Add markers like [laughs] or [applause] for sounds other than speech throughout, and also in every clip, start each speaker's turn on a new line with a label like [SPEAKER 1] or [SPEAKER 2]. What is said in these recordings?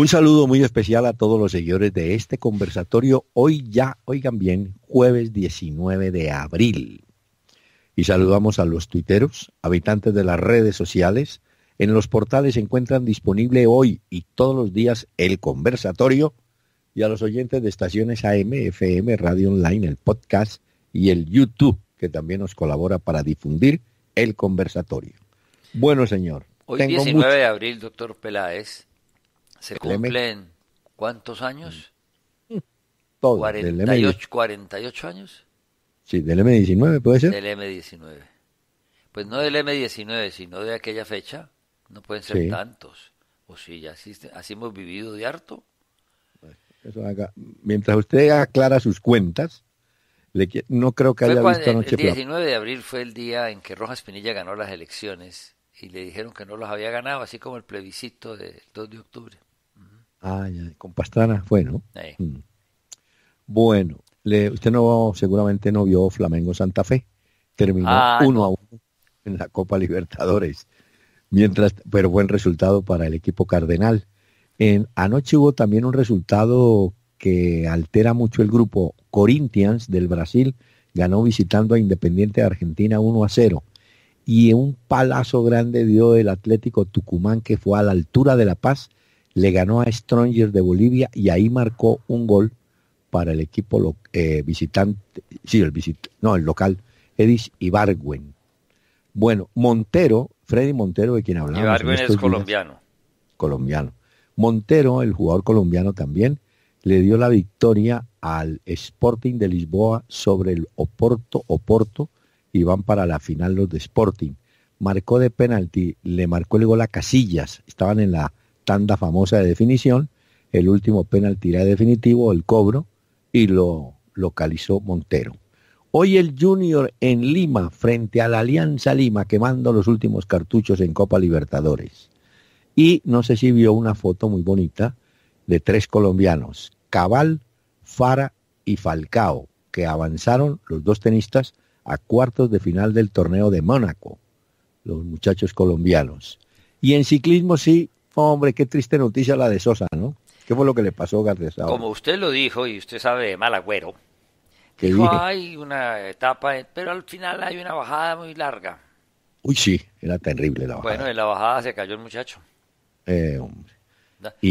[SPEAKER 1] Un saludo muy especial a todos los seguidores de este conversatorio. Hoy ya, oigan bien, jueves 19 de abril. Y saludamos a los tuiteros, habitantes de las redes sociales. En los portales se encuentran disponible hoy y todos los días el conversatorio y a los oyentes de estaciones AM, FM, Radio Online, el podcast y el YouTube, que también nos colabora para difundir el conversatorio. Bueno, señor. Hoy 19
[SPEAKER 2] de abril, doctor Peláez, se cumplen cuántos años? Todos. 48, años.
[SPEAKER 1] Sí, del M19 puede ser. Del
[SPEAKER 2] M19. Pues no del M19, sino de aquella fecha. No pueden ser tantos. O si ya así hemos vivido de harto.
[SPEAKER 1] Mientras usted aclara sus cuentas, no creo que haya visto anoche. el
[SPEAKER 2] 19 de abril fue el día en que Rojas Pinilla ganó las elecciones y le dijeron que no las había ganado, así como el plebiscito del 2 de octubre.
[SPEAKER 1] Ah con Pastrana fue, Bueno, mm. usted no seguramente no vio Flamengo Santa Fe. Terminó 1 ah, uno a uno en la Copa Libertadores. Mientras, pero buen resultado para el equipo cardenal. En, anoche hubo también un resultado que altera mucho el grupo. Corinthians del Brasil ganó visitando a Independiente de Argentina 1 a 0. Y un palazo grande dio el Atlético Tucumán que fue a la altura de La Paz le ganó a Stronger de Bolivia y ahí marcó un gol para el equipo eh, visitante, sí, el visitante, no, el local, Edis Ibargüen. Bueno, Montero, Freddy Montero, de quien hablamos. Ibargüen es colombiano. colombiano. Montero, el jugador colombiano también, le dio la victoria al Sporting de Lisboa sobre el Oporto, Oporto, y van para la final los de Sporting. Marcó de penalti, le marcó el gol a Casillas, estaban en la tanda famosa de definición, el último penalti era definitivo, el cobro, y lo localizó Montero. Hoy el Junior en Lima frente a la Alianza Lima quemando los últimos cartuchos en Copa Libertadores. Y no sé si vio una foto muy bonita de tres colombianos, Cabal, Fara y Falcao, que avanzaron los dos tenistas a cuartos de final del torneo de Mónaco, los muchachos colombianos. Y en ciclismo sí, Hombre, qué triste noticia la de Sosa, ¿no? ¿Qué fue lo que le pasó a Como
[SPEAKER 2] usted lo dijo, y usted sabe de mal agüero, dijo, hay una etapa, pero al final hay una bajada muy larga.
[SPEAKER 1] Uy, sí, era terrible la bajada.
[SPEAKER 2] Bueno, en la bajada se cayó el muchacho. Eh,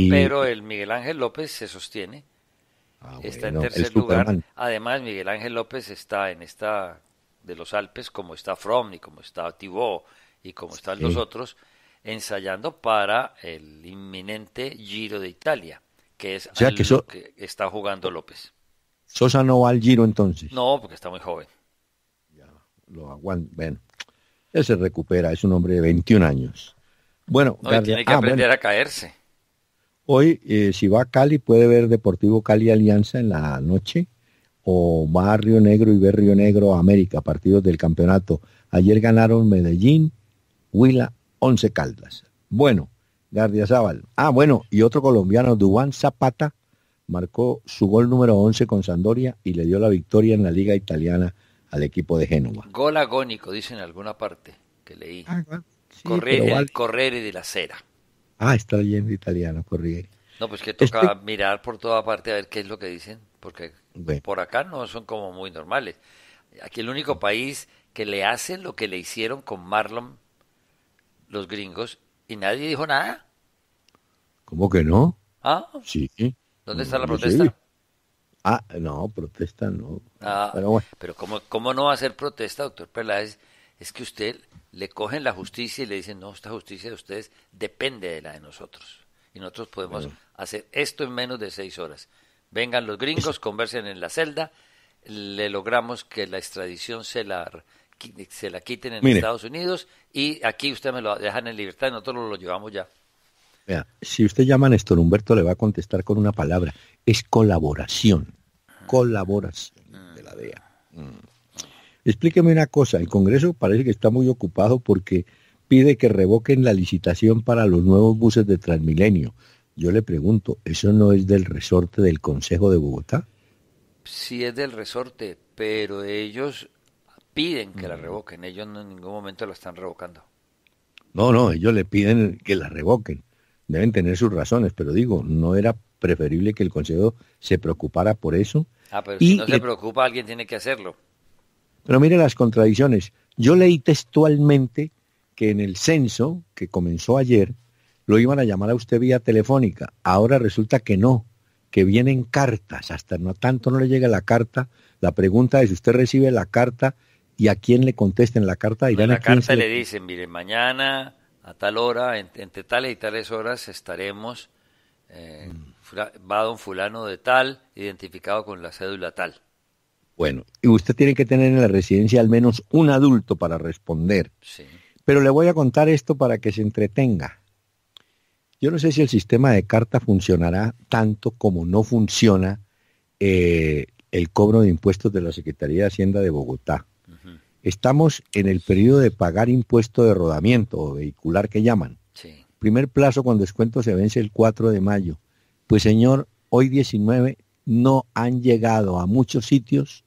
[SPEAKER 2] pero el Miguel Ángel López se sostiene. Ah, está en tercer lugar. Además, Miguel Ángel López está en esta de los Alpes, como está Fromm y como está Tibó y como están los otros ensayando para el inminente Giro de Italia, que es o que, está jugando López.
[SPEAKER 1] Sosa no va al Giro entonces.
[SPEAKER 2] No, porque está muy joven. Ya, lo
[SPEAKER 1] aguanta. Bueno, él se recupera, es un hombre de 21 años.
[SPEAKER 2] Bueno, tiene que ah, aprender a caerse.
[SPEAKER 1] Hoy, eh, si va a Cali, puede ver Deportivo Cali Alianza en la noche, o va a Río Negro y ve Río Negro América, partidos del campeonato. Ayer ganaron Medellín, Huila Once Caldas. Bueno, Gardia Zaval. Ah, bueno, y otro colombiano, Duván Zapata, marcó su gol número 11 con Sandoria y le dio la victoria en la Liga Italiana al equipo de Génova.
[SPEAKER 2] Gol agónico, dicen en alguna parte que leí. Ah, de la Cera.
[SPEAKER 1] Ah, está leyendo italiano, Corriere.
[SPEAKER 2] No, pues que toca este- mirar por toda parte a ver qué es lo que dicen, porque por acá no son como muy normales. Aquí el único país que le hace lo que le hicieron con Marlon los gringos y nadie dijo nada.
[SPEAKER 1] ¿Cómo que no?
[SPEAKER 2] Ah, sí. ¿Dónde está la protesta?
[SPEAKER 1] Ah, no, protesta no. Ah, pero, bueno. pero
[SPEAKER 2] ¿cómo, ¿cómo no va a ser protesta, doctor Peláez? Es que usted le cogen la justicia y le dicen, no, esta justicia de ustedes depende de la de nosotros. Y nosotros podemos hacer esto en menos de seis horas. Vengan los gringos, conversen en la celda, le logramos que la extradición se la se la quiten en Estados Unidos y aquí usted me lo dejan en libertad y nosotros lo llevamos ya.
[SPEAKER 1] si usted llama a Néstor Humberto le va a contestar con una palabra. Es colaboración. Colaboración de la DEA. Mm. Explíqueme una cosa. El Congreso parece que está muy ocupado porque pide que revoquen la licitación para los nuevos buses de Transmilenio. Yo le pregunto, ¿eso no es del resorte del Consejo de Bogotá?
[SPEAKER 2] Sí es del resorte, pero ellos piden que la mm. revoquen, ellos no en ningún momento la están revocando.
[SPEAKER 1] No, no, ellos le piden que la revoquen. Deben tener sus razones, pero digo, no era preferible que el Consejo se preocupara por eso.
[SPEAKER 2] Ah, pero si no le... se preocupa, alguien tiene que hacerlo.
[SPEAKER 1] Pero mire las contradicciones. Yo leí textualmente que en el censo que comenzó ayer lo iban a llamar a usted vía telefónica. Ahora resulta que no, que vienen cartas. Hasta no tanto no le llega la carta. La pregunta es, ¿usted recibe la carta y a quién le contesten la carta. Irán en la carta le...
[SPEAKER 2] dicen, mire, mañana a tal hora, entre, tales y tales horas estaremos, eh, mm. va don fulano de tal, identificado con la cédula tal.
[SPEAKER 1] Bueno, y usted tiene que tener en la residencia al menos un adulto para responder. Sí. Pero le voy a contar esto para que se entretenga. Yo no sé si el sistema de carta funcionará tanto como no funciona eh, el cobro de impuestos de la Secretaría de Hacienda de Bogotá. Estamos en el periodo de pagar impuesto de rodamiento o vehicular que llaman. Primer plazo con descuento se vence el 4 de mayo. Pues señor, hoy 19 no han llegado a muchos sitios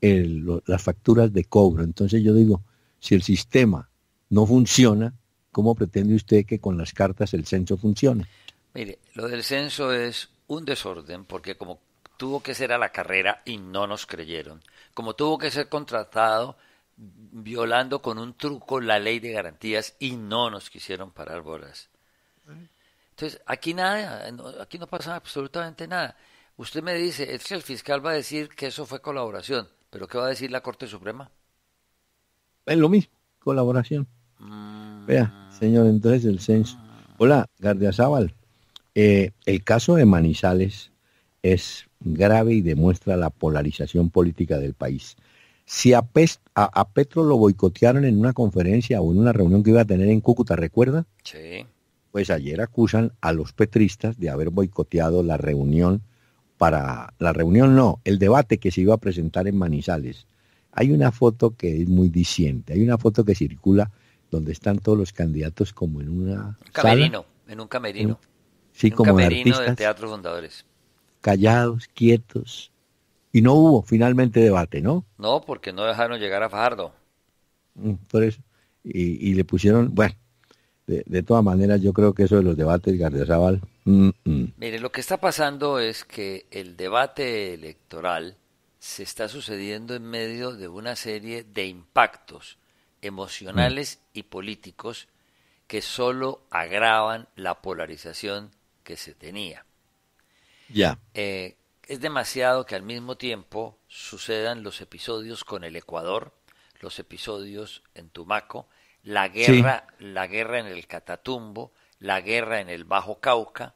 [SPEAKER 1] las facturas de cobro. Entonces yo digo, si el sistema no funciona, ¿cómo pretende usted que con las cartas el censo funcione?
[SPEAKER 2] Mire, lo del censo es un desorden porque como tuvo que ser a la carrera y no nos creyeron, como tuvo que ser contratado violando con un truco la ley de garantías y no nos quisieron parar bolas. Entonces, aquí nada, aquí no pasa absolutamente nada. Usted me dice, es que el fiscal va a decir que eso fue colaboración, pero ¿qué va a decir la Corte Suprema?
[SPEAKER 1] Es lo mismo, colaboración. Mm. Vea, señor, entonces el censo. Hola, Gardiazabal. Eh, el caso de Manizales es grave y demuestra la polarización política del país. Si a, Petro lo boicotearon en una conferencia o en una reunión que iba a tener en Cúcuta, ¿recuerda? Sí. Pues ayer acusan a los petristas de haber boicoteado la reunión para la reunión no, el debate que se iba a presentar en Manizales. Hay una foto que es muy diciente, hay una foto que circula donde están todos los candidatos como en una un camerino,
[SPEAKER 2] en un camerino. sí, como artistas, de Teatro Fundadores.
[SPEAKER 1] Callados, quietos, y no hubo finalmente debate, ¿no?
[SPEAKER 2] No, porque no dejaron llegar a Fajardo.
[SPEAKER 1] Mm, por eso. Y, le pusieron, bueno, de, todas maneras yo creo que eso de los debates, Gardezábal. Mm, mm.
[SPEAKER 2] Mire, lo que está pasando es que el debate electoral se está sucediendo en medio de una serie de impactos emocionales y políticos que solo agravan la polarización que se tenía. Ya. Eh, es demasiado que al mismo tiempo sucedan los episodios con el Ecuador, los episodios en Tumaco, la guerra, la guerra en el Catatumbo, la guerra en el Bajo Cauca.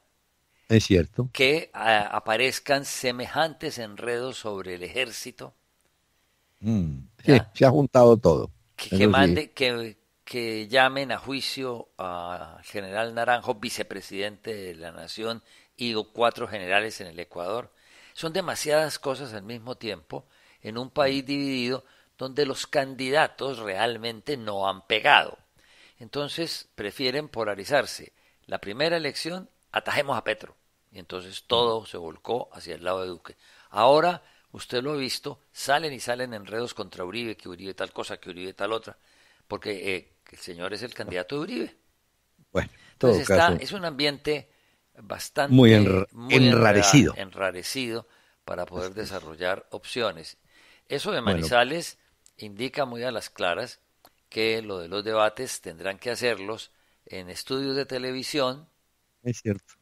[SPEAKER 1] Es cierto.
[SPEAKER 2] Que aparezcan semejantes enredos sobre el ejército.
[SPEAKER 1] Mm, se ha juntado todo. Que, mande,
[SPEAKER 2] que, que llamen a juicio a general Naranjo, vicepresidente de la Nación, y cuatro generales en el Ecuador. Son demasiadas cosas al mismo tiempo en un país dividido donde los candidatos realmente no han pegado. Entonces prefieren polarizarse. La primera elección, atajemos a Petro. Y entonces todo se volcó hacia el lado de Duque. Ahora, usted lo ha visto, salen y salen enredos contra Uribe, que Uribe tal cosa, que Uribe tal otra, porque eh, el señor es el candidato de Uribe. Bueno, entonces está, es un ambiente bastante muy, enrarecido. para poder desarrollar opciones. Eso de Manizales indica muy a las claras que lo de los debates tendrán que hacerlos en estudios de televisión.
[SPEAKER 1] Es cierto.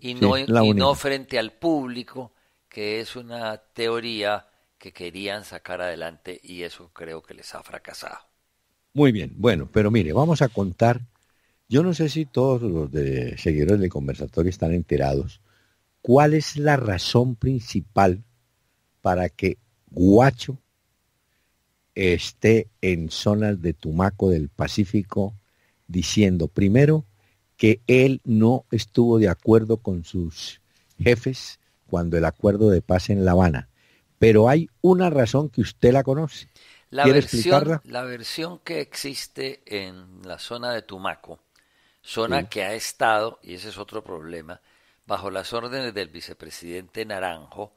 [SPEAKER 1] y, no, y no
[SPEAKER 2] frente al público, que es una teoría que querían sacar adelante y eso creo que les ha fracasado.
[SPEAKER 1] Muy bien, bueno, pero mire, vamos a contar yo no sé si todos los seguidores del conversatorio están enterados cuál es la razón principal para que Guacho esté en zonas de Tumaco del Pacífico diciendo primero que él no estuvo de acuerdo con sus jefes cuando el acuerdo de paz en La Habana. Pero hay una razón que usted la conoce. la
[SPEAKER 2] versión que existe en la zona de Tumaco zona que ha estado, y ese es otro problema, bajo las órdenes del vicepresidente Naranjo,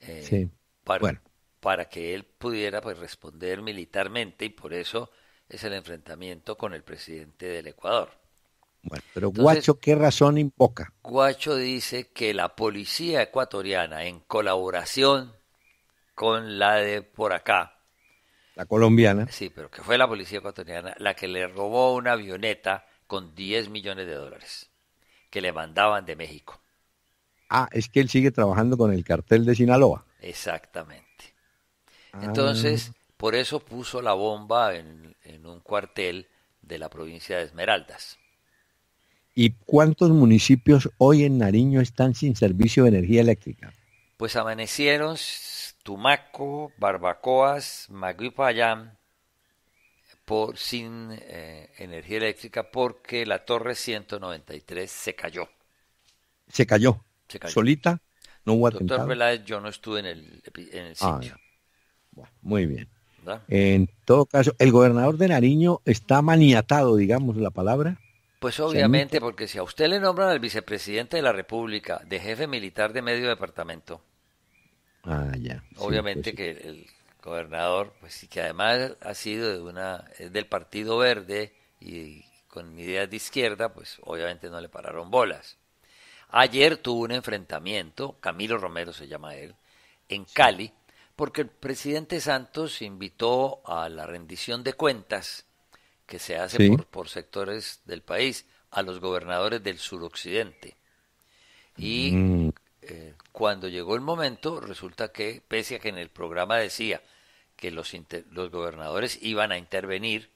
[SPEAKER 2] eh, sí. para, bueno. para, que él pudiera pues, responder militarmente, y por eso es el enfrentamiento con el presidente del Ecuador.
[SPEAKER 1] Bueno, pero Guacho, ¿qué razón invoca?
[SPEAKER 2] Guacho dice que la policía ecuatoriana, en colaboración con la de por acá,
[SPEAKER 1] la colombiana.
[SPEAKER 2] Sí, pero que fue la policía ecuatoriana la que le robó una avioneta con 10 millones de dólares que le mandaban de México.
[SPEAKER 1] Ah, es que él sigue trabajando con el cartel de Sinaloa.
[SPEAKER 2] Exactamente. Ah. Entonces, por eso puso la bomba en, en un cuartel de la provincia de Esmeraldas.
[SPEAKER 1] ¿Y cuántos municipios hoy en Nariño están sin servicio de energía eléctrica?
[SPEAKER 2] Pues amanecieron Tumaco, Barbacoas, Maguipayán, por, sin eh, energía eléctrica porque la torre 193 se cayó.
[SPEAKER 1] Se cayó. Se cayó. Solita, no hubo Doctor
[SPEAKER 2] yo no estuve en el, sitio.
[SPEAKER 1] Ah, muy bien. En todo caso, el gobernador de Nariño está maniatado, digamos la palabra.
[SPEAKER 2] Pues obviamente, porque si a usted le nombran al vicepresidente de la República de jefe militar de medio departamento,
[SPEAKER 1] ah, ya. obviamente
[SPEAKER 2] pues que el, gobernador, pues y que además ha sido de una es del Partido Verde y con ideas de izquierda, pues obviamente no le pararon bolas. Ayer tuvo un enfrentamiento, Camilo Romero se llama él, en Cali, porque el presidente Santos invitó a la rendición de cuentas que se hace por, sectores del país a los gobernadores del suroccidente. Y mm. eh, cuando llegó el momento, resulta que, pese a que en el programa decía, que los, los gobernadores iban a intervenir,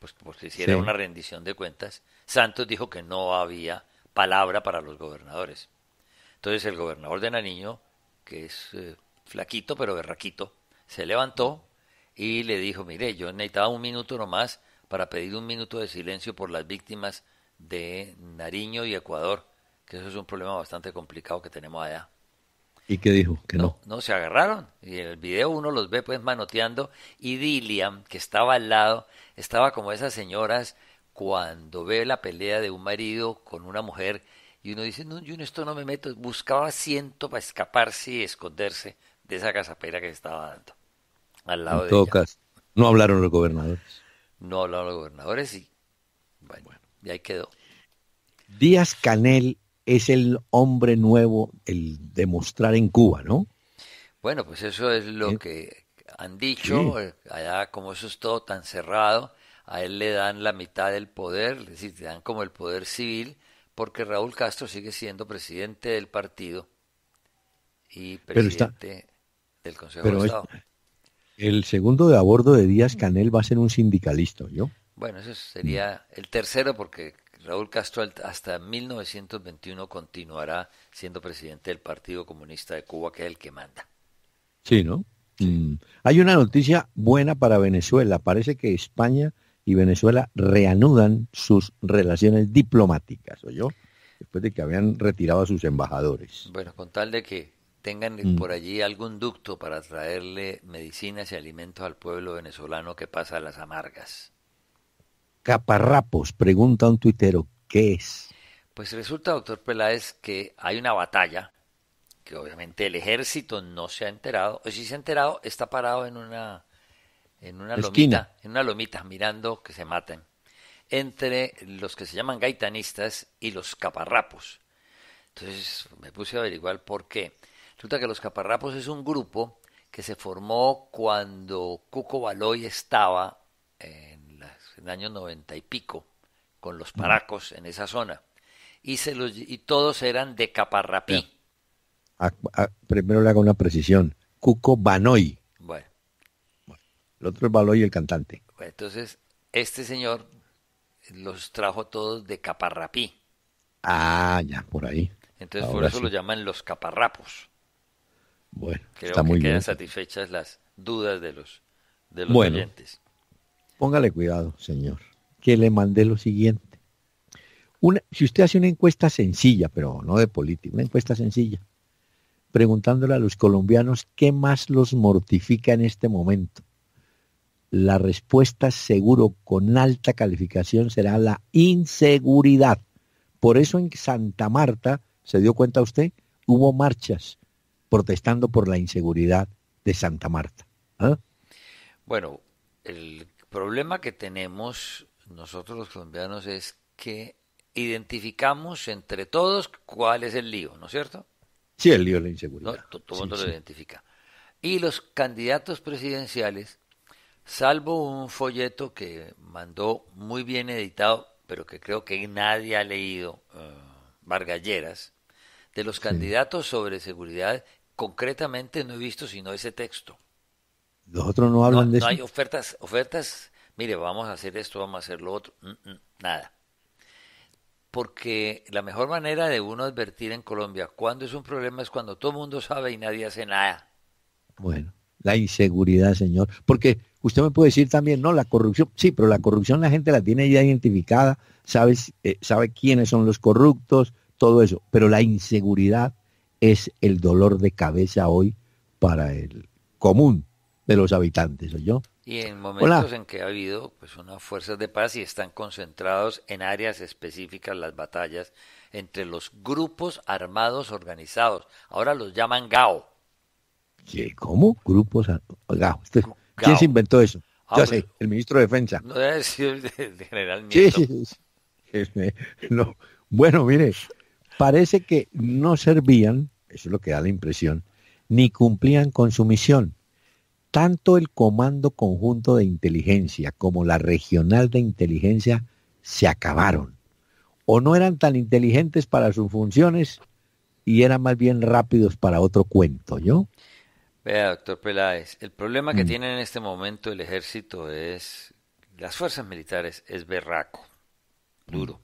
[SPEAKER 2] pues porque si hiciera una rendición de cuentas, Santos dijo que no había palabra para los gobernadores. Entonces el gobernador de Nariño, que es eh, flaquito pero berraquito, se levantó y le dijo, mire, yo necesitaba un minuto nomás para pedir un minuto de silencio por las víctimas de Nariño y Ecuador, que eso es un problema bastante complicado que tenemos allá.
[SPEAKER 1] ¿Y qué dijo? Que
[SPEAKER 2] no, no. se agarraron. Y en el video uno los ve pues manoteando. Y Dilliam, que estaba al lado, estaba como esas señoras cuando ve la pelea de un marido con una mujer y uno dice, no, yo en esto no me meto. Buscaba asiento para escaparse y esconderse de esa casapera que estaba dando. Al lado de
[SPEAKER 1] no hablaron los gobernadores.
[SPEAKER 2] No hablaron los gobernadores y bueno. y ahí quedó.
[SPEAKER 1] Díaz Canel es el hombre nuevo, el demostrar en Cuba, ¿no?
[SPEAKER 2] Bueno, pues eso es lo eh. que han dicho, eh, allá como eso es todo tan cerrado, a él le dan la mitad del poder, es decir, le dan como el poder civil, porque Raúl Castro sigue siendo presidente del partido y presidente del Consejo de Estado.
[SPEAKER 1] el segundo de abordo de Díaz Canel va a ser un sindicalista, ¿yo?
[SPEAKER 2] Bueno, eso sería el tercero porque Raúl Castro hasta 1921 continuará siendo presidente del Partido Comunista de Cuba, que es el que manda.
[SPEAKER 1] Sí, ¿no? Mm. Hay una noticia buena para Venezuela. Parece que España y Venezuela reanudan sus relaciones diplomáticas, ¿oyó? Después de que habían retirado a sus embajadores.
[SPEAKER 2] Bueno, con tal de que tengan mm. por allí algún ducto para traerle medicinas y alimentos al pueblo venezolano que pasa las amargas.
[SPEAKER 1] Caparrapos, pregunta un tuitero, ¿qué es?
[SPEAKER 2] Pues resulta, doctor Peláez, que hay una batalla que obviamente el ejército no se ha enterado, o si se ha enterado, está parado en una, en una lomita, en una lomita, mirando que se maten, entre los que se llaman gaitanistas y los caparrapos. Entonces me puse a averiguar por qué. Resulta que los caparrapos es un grupo que se formó cuando Cuco Baloy estaba en en el año noventa y pico, con los paracos en esa zona. Y, y todos eran de Caparrapí.
[SPEAKER 1] primero le hago una precisión. Cuco Banoy. Bueno. El otro es Baloy, el cantante.
[SPEAKER 2] entonces, este señor los trajo todos de Caparrapí. Ah,
[SPEAKER 1] ya, por ahí.
[SPEAKER 2] Entonces, por eso lo llaman los caparrapos. Bueno, Creo que muy quedan satisfechas las dudas de los, de los bueno.
[SPEAKER 1] Póngale cuidado, señor, que le mandé lo siguiente. Una, si usted hace una encuesta sencilla, pero no de política, una encuesta sencilla, preguntándole a los colombianos qué más los mortifica en este momento, la respuesta seguro con alta calificación será la inseguridad. Por eso en Santa Marta, ¿se dio cuenta usted? Hubo marchas protestando por la inseguridad de Santa Marta. ¿ah?
[SPEAKER 2] Bueno, el problema que tenemos nosotros los colombianos es que identificamos entre todos cuál es el lío, ¿no es cierto?
[SPEAKER 1] Sí, el lío es la inseguridad.
[SPEAKER 2] todo el mundo lo identifica. Y los candidatos presidenciales, salvo un folleto que mandó muy bien editado, pero que creo que nadie ha leído, eh, Vargalleras, de los candidatos sobre seguridad, concretamente no he visto sino ese texto. Los
[SPEAKER 1] otros no hablan de eso. No hay
[SPEAKER 2] ofertas, ofertas, mire, vamos a hacer esto, vamos a hacer lo otro, mm, mm, nada. Porque la mejor manera de uno advertir en Colombia cuando es un problema es cuando todo el mundo sabe y nadie hace nada.
[SPEAKER 1] Bueno, la inseguridad, señor. Porque usted me puede decir también, no, la corrupción, sí, pero la corrupción la gente la tiene ya identificada, sabes, eh, sabe quiénes son los corruptos, todo eso. Pero la inseguridad es el dolor de cabeza hoy para el común de los habitantes, yo. Y
[SPEAKER 2] en momentos en que ha habido pues unas fuerzas de paz y están concentrados en áreas específicas las batallas entre los grupos armados organizados. Ahora los llaman GAO. ¿Qué?
[SPEAKER 1] ¿Cómo? Grupos GAO. ¿Quién se inventó eso? Ah, el ministro de Defensa. No
[SPEAKER 2] debe el general
[SPEAKER 1] este, Bueno, mire, parece que no servían, eso es lo que da la impresión, ni cumplían con su misión tanto el Comando Conjunto de Inteligencia como la Regional de Inteligencia se acabaron. O no eran tan inteligentes para sus funciones y eran más bien rápidos para otro cuento, ¿yo?
[SPEAKER 2] Vea, doctor Peláez, el problema que mm. tiene en este momento el ejército es, las fuerzas militares es berraco, duro,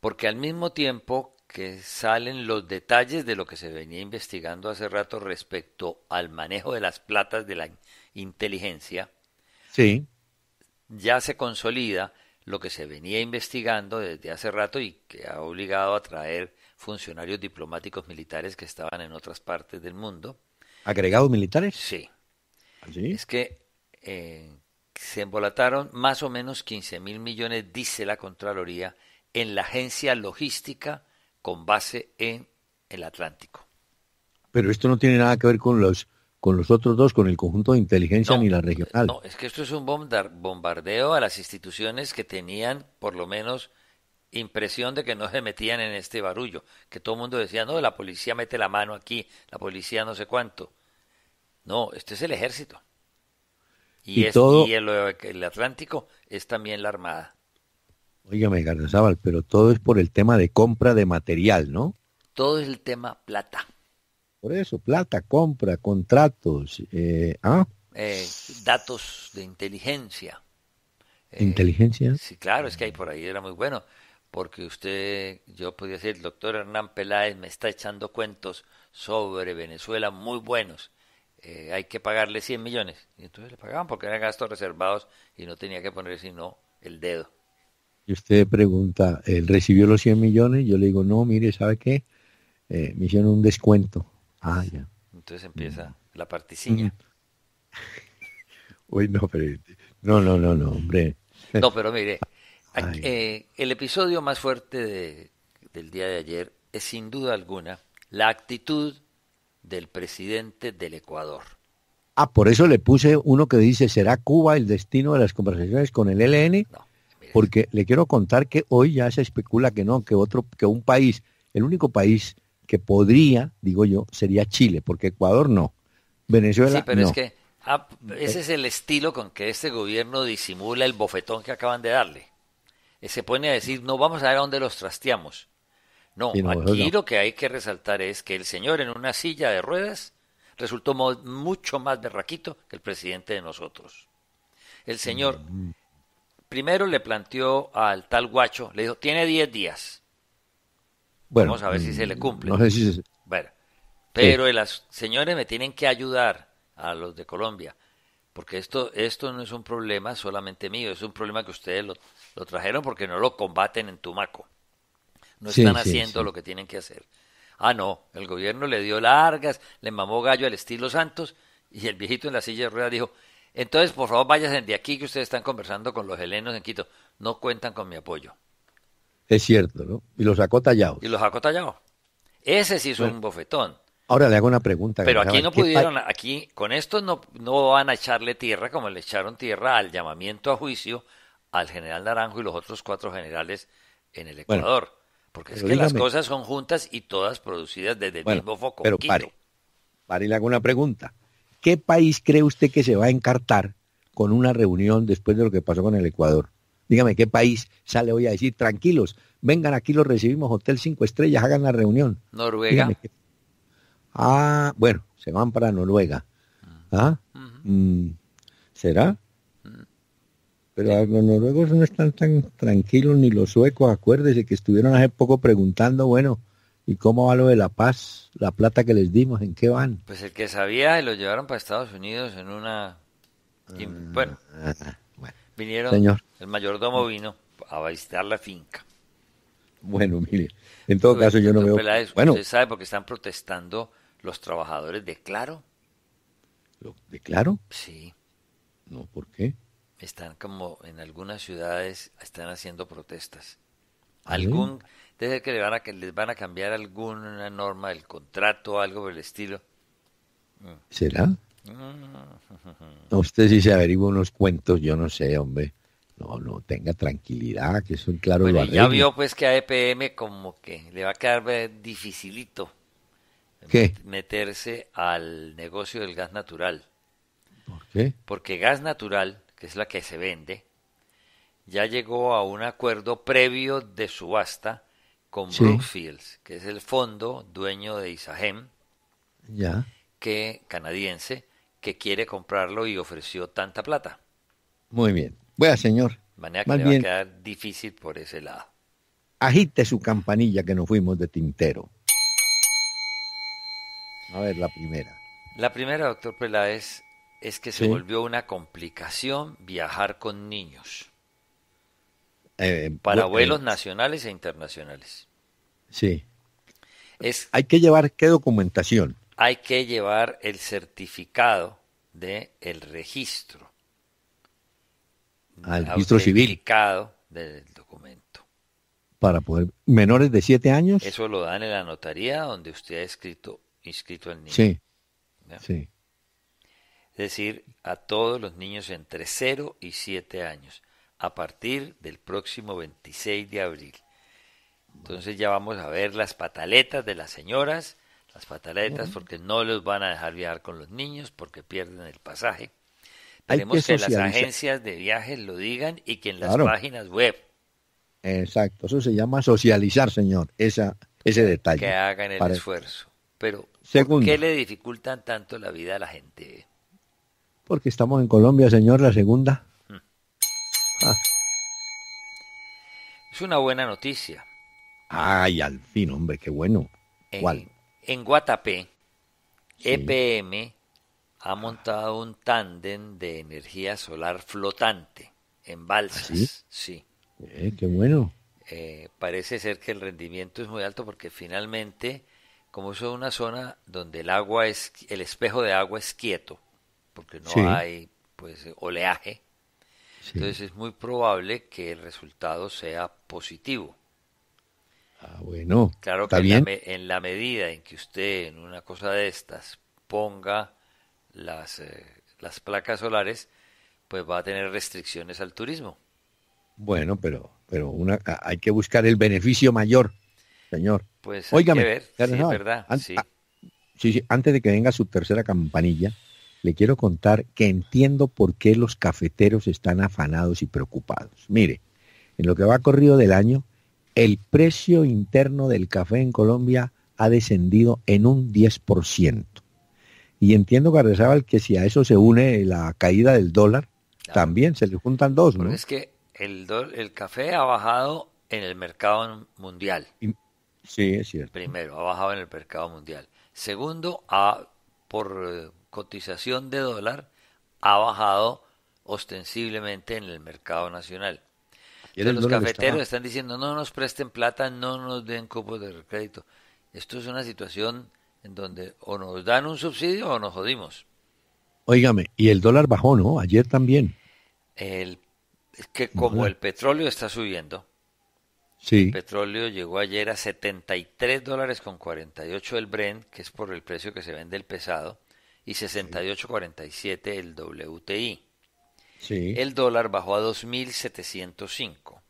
[SPEAKER 2] porque al mismo tiempo que salen los detalles de lo que se venía investigando hace rato respecto al manejo de las platas de la inteligencia, sí. ya se consolida lo que se venía investigando desde hace rato y que ha obligado a traer funcionarios diplomáticos militares que estaban en otras partes del mundo.
[SPEAKER 1] ¿Agregados militares? Sí.
[SPEAKER 2] ¿Ah, es que eh, se embolataron más o menos 15 mil millones, dice la Contraloría, en la agencia logística con base en el Atlántico.
[SPEAKER 1] Pero esto no tiene nada que ver con los con los otros dos, con el conjunto de inteligencia ni la regional. No,
[SPEAKER 2] es que esto es un bombardeo a las instituciones que tenían, por lo menos, impresión de que no se metían en este barullo, que todo el mundo decía, no, la policía mete la mano aquí, la policía no sé cuánto. No, este es el ejército. Y, el, Atlántico es también la Armada.
[SPEAKER 1] Óigame, Gardezábal, pero todo es por el tema de compra de material, ¿no?
[SPEAKER 2] Todo es el tema plata.
[SPEAKER 1] Por eso, plata, compra, contratos, eh, ¿ah?
[SPEAKER 2] Eh, datos de inteligencia.
[SPEAKER 1] Eh, ¿Inteligencia? Sí,
[SPEAKER 2] claro, es que ahí por ahí era muy bueno, porque usted, yo podía decir, doctor Hernán Peláez me está echando cuentos sobre Venezuela muy buenos. Eh, hay que pagarle 100 millones. Y entonces le pagaban porque eran gastos reservados y no tenía que poner sino el dedo.
[SPEAKER 1] Y usted pregunta, ¿él recibió los 100 millones? Yo le digo, no, mire, ¿sabe qué? me hicieron un descuento. Ah, ya.
[SPEAKER 2] Entonces empieza
[SPEAKER 1] mm. la particiña. [laughs] Uy, no, pero... No, no, no, no, hombre.
[SPEAKER 2] No, pero mire, [laughs] eh, el episodio más fuerte de, del día de ayer es sin duda alguna la actitud del presidente del Ecuador.
[SPEAKER 1] Ah, por eso le puse uno que dice, ¿será Cuba el destino de las conversaciones con el LN? No, Porque le quiero contar que hoy ya se especula que no, que otro, que un país, el único país que podría, digo yo, sería Chile, porque Ecuador no. Venezuela Sí, pero es que
[SPEAKER 2] ah, ese es el estilo con que este gobierno disimula el bofetón que acaban de darle. Eh, se pone a decir, no, vamos a ver a dónde los trasteamos. No, aquí lo que hay que resaltar es que el señor en una silla de ruedas resultó mucho más berraquito que el presidente de nosotros. El señor mm. primero le planteó al tal guacho, le dijo, tiene 10 días Vamos a ver si se le mm, cumple. Bueno, pero las señores me tienen que ayudar a los de Colombia, porque esto, esto no es un problema solamente mío, es un problema que ustedes lo, trajeron porque no lo combaten en Tumaco. No están haciendo lo que tienen que hacer. Ah, no, el gobierno le dio largas, le mamó gallo al estilo Santos y el viejito en la silla de ruedas dijo, entonces por favor váyanse de aquí que ustedes están conversando con los helenos en Quito, no cuentan con mi apoyo.
[SPEAKER 1] Es cierto, ¿no? Y los sacó Y
[SPEAKER 2] los sacó tallados. Ese sí es un bofetón.
[SPEAKER 1] Ahora le hago una pregunta. Pero aquí no pudieron,
[SPEAKER 2] aquí con esto no, no van a echarle tierra como le echaron tierra al llamamiento a juicio al general Naranjo y los otros cuatro generales en el Ecuador. porque es que las cosas son juntas y todas producidas desde el mismo foco. Pero Quito.
[SPEAKER 1] pare, le hago una pregunta. ¿Qué país cree usted que se va a encartar con una reunión después de lo que pasó con el Ecuador? Dígame qué país sale hoy a decir, tranquilos, vengan aquí, los recibimos, Hotel 5 Estrellas, hagan la reunión. Noruega. Ah, bueno, se van para Noruega. ¿Ah? ¿Ah? Mm, ¿Será? Mm. Pero los noruegos no están tan tranquilos ni los suecos, acuérdese que estuvieron hace poco preguntando, bueno, ¿y cómo va lo de la paz? La plata que les dimos, ¿en qué van?
[SPEAKER 2] Pues el que sabía y lo llevaron para Estados Unidos en una... Ah. Bueno, Vinieron, el mayordomo vino a visitar la finca.
[SPEAKER 1] Bueno, mire, en todo caso yo no veo... bueno. ¿Usted
[SPEAKER 2] sabe porque están protestando los trabajadores de Claro?
[SPEAKER 1] ¿De Claro? Sí. No, ¿por qué?
[SPEAKER 2] Están como en algunas ciudades, están haciendo protestas. ¿Ah, Algún, desde que, le van a, que les van a cambiar alguna norma del contrato, algo del estilo. Mm. ¿Será?
[SPEAKER 1] Usted si se averigua unos cuentos, yo no sé, hombre. No, no, tenga tranquilidad, que es un claro Ya vio
[SPEAKER 2] pues que a EPM como que le va a quedar eh, dificilito meterse al negocio del gas natural. ¿Por qué? Porque gas natural, que es la que se vende, ya llegó a un acuerdo previo de subasta con Brookfields, que es el fondo dueño de Isahem, ya. que canadiense, que quiere comprarlo y ofreció tanta plata.
[SPEAKER 1] Muy bien. vaya señor.
[SPEAKER 2] manera que le va a quedar difícil por ese lado.
[SPEAKER 1] Agite su campanilla que nos fuimos de tintero.
[SPEAKER 2] A ver, la primera. La primera, doctor Peláez, es que se volvió una complicación viajar con niños. Eh, para vuelos eh, nacionales e internacionales. Sí. Es,
[SPEAKER 1] Hay que llevar qué documentación
[SPEAKER 2] hay que llevar el certificado de el registro. Al registro civil. del documento.
[SPEAKER 1] Para poder. Menores de 7 años. Eso
[SPEAKER 2] lo dan en la notaría donde usted ha escrito, inscrito al niño. Sí. Sí. Es decir, a todos los niños entre 0 y 7 años, a partir del próximo 26 de abril. Entonces ya vamos a ver las pataletas de las señoras las pataletas, porque no los van a dejar viajar con los niños, porque pierden el pasaje. Tenemos que, las agencias de viajes lo digan y que en las páginas web.
[SPEAKER 1] Exacto, eso se llama socializar, señor, esa, ese detalle. Que hagan el
[SPEAKER 2] esfuerzo. Pero, ¿por qué le dificultan tanto la vida a la gente?
[SPEAKER 1] Porque estamos en Colombia, señor, la segunda. Mm. Ah.
[SPEAKER 2] Es una buena noticia.
[SPEAKER 1] Ay, al fin, hombre, qué bueno. ¿Cuál?
[SPEAKER 2] en Guatapé, EPM ha montado un tándem de energía solar flotante en balsas. ¿Ah, sí.
[SPEAKER 1] Eh, qué bueno.
[SPEAKER 2] Eh, parece ser que el rendimiento es muy alto porque finalmente, como es una zona donde el agua es, el espejo de agua es quieto, porque no hay pues oleaje, entonces es muy probable que el resultado sea positivo. Ah, bueno. Claro que En, la, medida en que usted en una cosa de estas ponga las, eh, las placas solares, pues va a tener restricciones al turismo.
[SPEAKER 1] Bueno, pero, pero una, hay que buscar el beneficio mayor, señor.
[SPEAKER 2] Pues hay que ver, sí, verdad,
[SPEAKER 1] sí, antes de que venga su tercera campanilla, le quiero contar que entiendo por qué los cafeteros están afanados y preocupados. Mire, en lo que va corrido del año, el precio interno del café en Colombia ha descendido en un 10%. Y entiendo, garrezábal que si a eso se une la caída del dólar, también se le juntan dos, ¿no? es
[SPEAKER 2] que el, el café ha bajado en el mercado mundial. sí, es cierto. Primero, ha bajado en el mercado mundial. Segundo, ha, por eh, cotización de dólar, ha bajado ostensiblemente en el mercado nacional los cafeteros están diciendo, no nos presten plata, no nos den cupos de crédito. Esto es una situación en donde o nos dan un subsidio o nos jodimos.
[SPEAKER 1] Óigame, y el dólar bajó, ¿no? Ayer también.
[SPEAKER 2] El, es que como el petróleo está subiendo, sí. el petróleo llegó ayer a 73 dólares con 48 el Brent, que es por el precio que se vende el pesado, y 68,47 el WTI el dólar bajó a 2.705.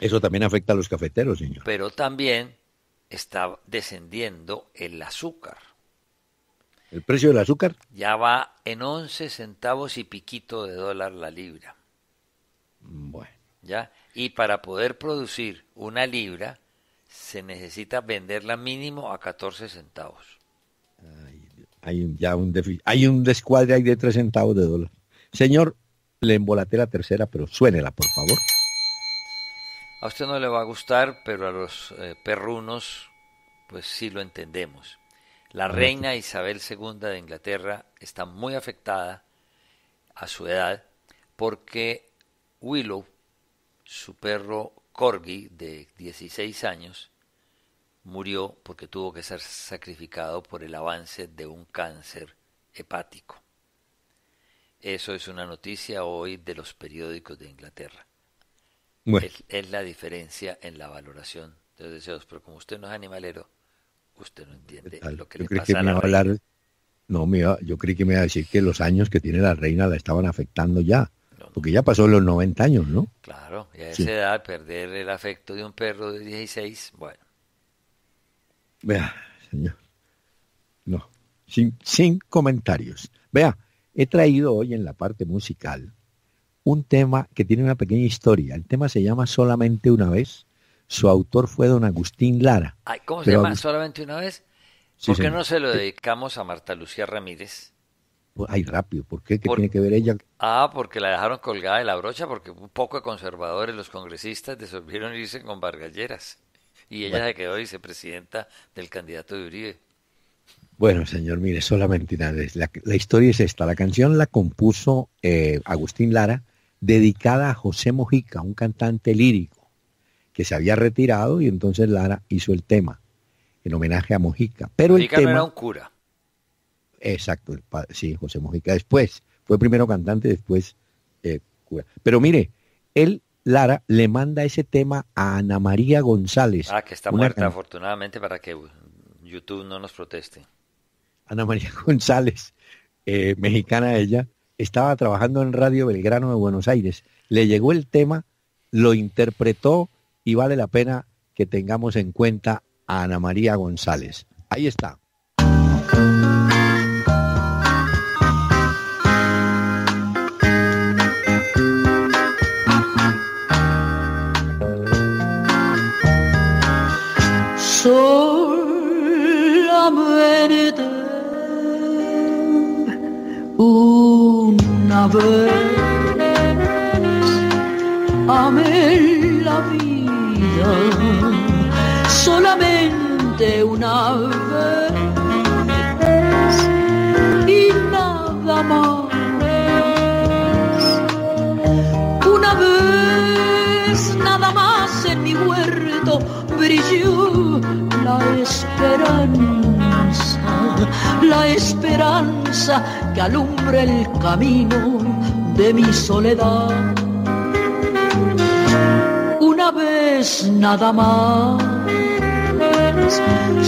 [SPEAKER 1] Eso también afecta a los cafeteros, señor.
[SPEAKER 2] Pero también está descendiendo el azúcar.
[SPEAKER 1] ¿El precio del azúcar?
[SPEAKER 2] Ya va en 11 centavos y piquito de dólar la libra. Bueno. ¿Ya? Y para poder producir una libra se necesita venderla mínimo a 14 centavos.
[SPEAKER 1] Hay, un, hay un descuadre ahí de 3 centavos de dólar. Señor, le embolaté la tercera, pero suénela, por favor.
[SPEAKER 2] A usted no le va a gustar, pero a los eh, perrunos, pues sí lo entendemos. La reina Isabel II de Inglaterra está muy afectada a su edad porque Willow, su perro corgi de 16 años, murió porque tuvo que ser sacrificado por el avance de un cáncer hepático. Eso es una noticia hoy de los periódicos de Inglaterra. Es, la diferencia en la valoración de los deseos. Pero como usted no es animalero, usted no entiende lo que le pasa que a la
[SPEAKER 1] no, yo creí que me iba a decir que los años que tiene la reina la estaban afectando ya. Porque ya pasó los 90 años, ¿no?
[SPEAKER 2] Claro, y a esa edad perder el afecto de un perro de 16, bueno.
[SPEAKER 1] Vea, señor. No, sin, sin comentarios. Vea, He traído hoy en la parte musical un tema que tiene una pequeña historia. El tema se llama Solamente una vez. Su autor fue don Agustín Lara. ¿Cómo se llama?
[SPEAKER 2] ¿Solamente una vez? ¿Por qué no se lo dedicamos a Marta Lucía Ramírez?
[SPEAKER 1] Ay, rápido, ¿por qué? ¿Qué tiene que ver ella?
[SPEAKER 2] Ah, porque la dejaron colgada de la brocha, porque un poco de conservadores, los congresistas, resolvieron irse con Vargalleras. Y ella se quedó vicepresidenta del candidato de Uribe.
[SPEAKER 1] Bueno, señor, mire, solamente La, historia es esta. La canción la compuso eh, Agustín Lara, dedicada a José Mojica, un cantante lírico, que se había retirado y entonces Lara hizo el tema, en homenaje a Mojica. Pero el tema, era un cura. Exacto, sí, José Mojica. Después, fue primero cantante, después eh, cura. Pero mire, él Lara le manda ese tema a Ana María González. Ah, que está muerta,
[SPEAKER 2] afortunadamente, para que YouTube no nos proteste.
[SPEAKER 1] Ana María [laughs] González, eh, mexicana ella, estaba trabajando en Radio Belgrano de Buenos Aires. Le llegó el tema, lo interpretó y vale la pena que tengamos en cuenta a Ana María González. Ahí está.
[SPEAKER 2] esperanza que alumbre el camino de mi soledad. Una vez nada más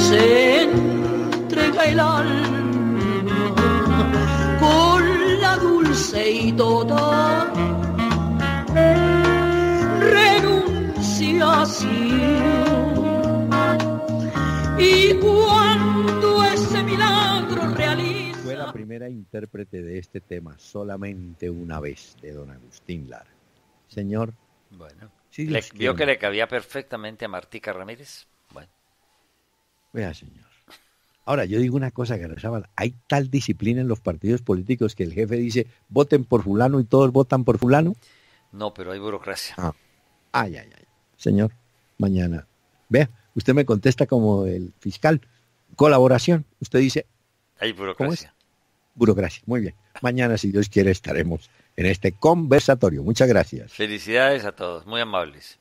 [SPEAKER 2] se entrega el alma con la dulce y total renuncia así. Y
[SPEAKER 1] intérprete de este tema, solamente una vez, de don Agustín Lara. Señor. Bueno. vio que le
[SPEAKER 2] cabía perfectamente a Martica Ramírez. Bueno.
[SPEAKER 1] Vea, señor. Ahora, yo digo una cosa, que Garrazábal. Hay tal disciplina en los partidos políticos que el jefe dice, voten por fulano y todos votan por fulano.
[SPEAKER 2] No, pero hay burocracia. Ah. Ay, ay, ay.
[SPEAKER 1] Señor, mañana. Vea, usted me contesta como el fiscal. Colaboración. Usted dice... Hay burocracia burocracia. Muy bien. Mañana, si Dios quiere, estaremos en este conversatorio. Muchas gracias.
[SPEAKER 2] Felicidades a todos, muy amables.